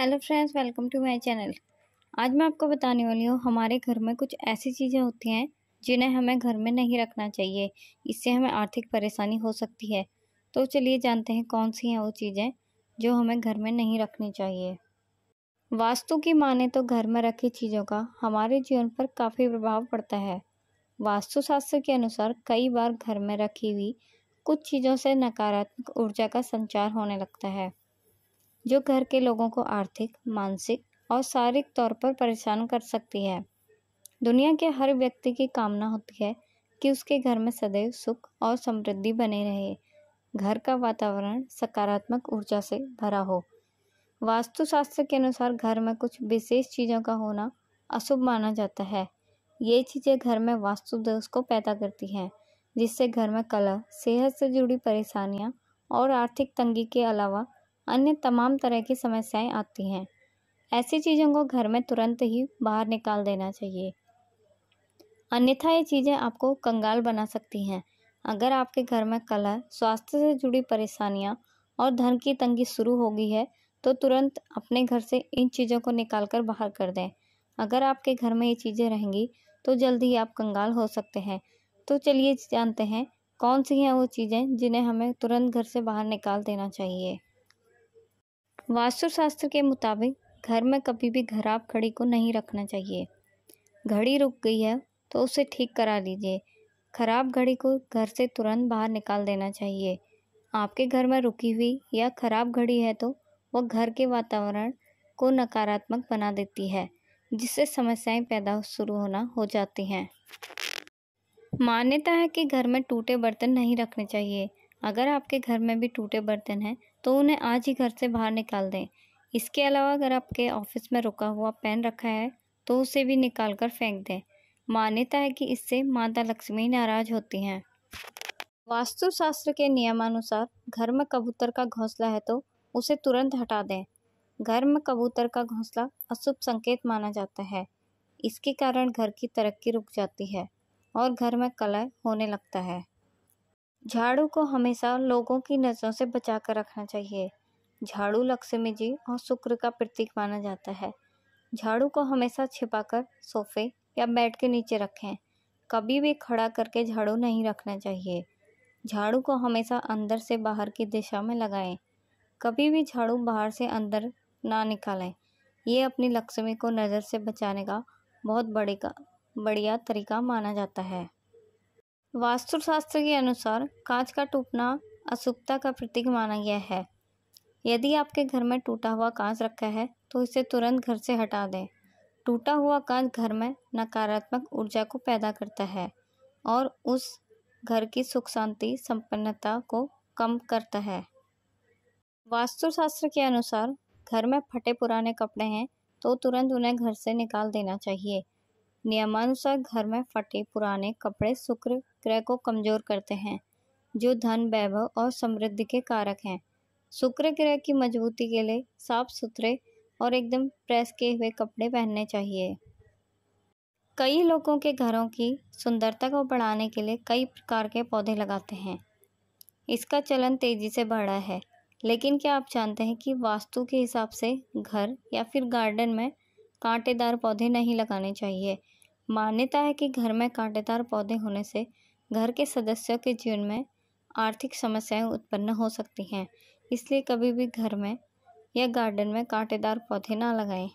hello friends welcome to my channel आज मैं आपको बताने वाली हूँ हमारे घर में कुछ ऐसी चीज़ें होती हैं जिन्हें हमें घर में नहीं रखना चाहिए इससे हमें आर्थिक परेशानी हो सकती है तो चलिए जानते हैं कौन सी हैं वो चीज़ें जो हमें घर में नहीं रखनी चाहिए वास्तु की माने तो घर में रखी चीज़ों का हमारे जीवन पर काफ़ी प्रभाव पड़ता है वास्तुशास्त्र के अनुसार कई बार घर में रखी हुई कुछ चीज़ों से नकारात्मक ऊर्जा का संचार होने लगता है जो घर के लोगों को आर्थिक मानसिक और शारीरिक तौर पर परेशान कर सकती है दुनिया के हर व्यक्ति की कामना होती है कि उसके घर में सदैव सुख और समृद्धि बने रहे घर का वातावरण सकारात्मक ऊर्जा से भरा हो वास्तुशास्त्र के अनुसार घर में कुछ विशेष चीज़ों का होना अशुभ माना जाता है ये चीज़ें घर में वास्तु दोष को पैदा करती हैं जिससे घर में कला सेहत से जुड़ी परेशानियां और आर्थिक तंगी के अलावा अन्य तमाम तरह की समस्याएं आती हैं ऐसी चीज़ों को घर में तुरंत ही बाहर निकाल देना चाहिए अन्यथा ये चीज़ें आपको कंगाल बना सकती हैं अगर आपके घर में कलह स्वास्थ्य से जुड़ी परेशानियां और धन की तंगी शुरू हो गई है तो तुरंत अपने घर से इन चीज़ों को निकाल कर बाहर कर दें अगर आपके घर में ये चीज़ें रहेंगी तो जल्द ही आप कंगाल हो सकते हैं तो चलिए जानते हैं कौन सी हैं वो चीज़ें जिन्हें हमें तुरंत घर से बाहर निकाल देना चाहिए वास्तुशास्त्र के मुताबिक घर में कभी भी खराब घड़ी को नहीं रखना चाहिए घड़ी रुक गई है तो उसे ठीक करा लीजिए खराब घड़ी को घर से तुरंत बाहर निकाल देना चाहिए आपके घर में रुकी हुई या खराब घड़ी है तो वह घर के वातावरण को नकारात्मक बना देती है जिससे समस्याएं पैदा शुरू होना हो जाती हैं मान्यता है कि घर में टूटे बर्तन नहीं रखने चाहिए अगर आपके घर में भी टूटे बर्तन हैं तो उन्हें आज ही घर से बाहर निकाल दें इसके अलावा अगर आपके ऑफिस में रुका हुआ पेन रखा है तो उसे भी निकाल कर फेंक दें मान्यता है कि इससे माता लक्ष्मी नाराज होती हैं वास्तुशास्त्र के नियमानुसार घर में कबूतर का घोंसला है तो उसे तुरंत हटा दें घर में कबूतर का घोंसला अशुभ संकेत माना जाता है इसके कारण घर की तरक्की रुक जाती है और घर में कलह होने लगता है झाड़ू को हमेशा लोगों की नज़रों से बचा कर रखना चाहिए झाड़ू लक्ष्मी जी और शुक्र का प्रतीक माना जाता है झाड़ू को हमेशा छिपाकर सोफे या बेड के नीचे रखें कभी भी खड़ा करके झाड़ू नहीं रखना चाहिए झाड़ू को हमेशा अंदर से बाहर की दिशा में लगाएं कभी भी झाड़ू बाहर से अंदर ना निकालें ये अपनी लक्ष्मी को नज़र से बचाने का बहुत बड़े का बढ़िया तरीका माना जाता है वास्तुशास्त्र के अनुसार कांच का टूटना अशुभता का प्रतीक माना गया है यदि आपके घर में टूटा हुआ कांच रखा है तो इसे तुरंत घर से हटा दें टूटा हुआ कांच घर में नकारात्मक ऊर्जा को पैदा करता है और उस घर की सुख शांति संपन्नता को कम करता है वास्तुशास्त्र के अनुसार घर में फटे पुराने कपड़े हैं तो तुरंत उन्हें घर से निकाल देना चाहिए नियमानुसार घर में फटे पुराने कपड़े शुक्र ग्रह को कमजोर करते हैं जो धन वैभव और समृद्धि के कारक हैं शुक्र ग्रह की मजबूती के लिए साफ सुथरे और एकदम प्रेस किए हुए कपड़े पहनने चाहिए कई लोगों के घरों की सुंदरता को बढ़ाने के लिए कई प्रकार के पौधे लगाते हैं इसका चलन तेज़ी से बढ़ा है लेकिन क्या आप जानते हैं कि वास्तु के हिसाब से घर या फिर गार्डन में कांटेदार पौधे नहीं लगाने चाहिए मान्यता है कि घर में कांटेदार पौधे होने से घर के सदस्यों के जीवन में आर्थिक समस्याएं उत्पन्न हो सकती हैं इसलिए कभी भी घर में या गार्डन में कांटेदार पौधे ना लगाएं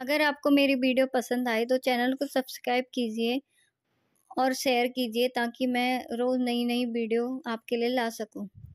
अगर आपको मेरी वीडियो पसंद आए तो चैनल को सब्सक्राइब कीजिए और शेयर कीजिए ताकि मैं रोज़ नई नई वीडियो आपके लिए ला सकूँ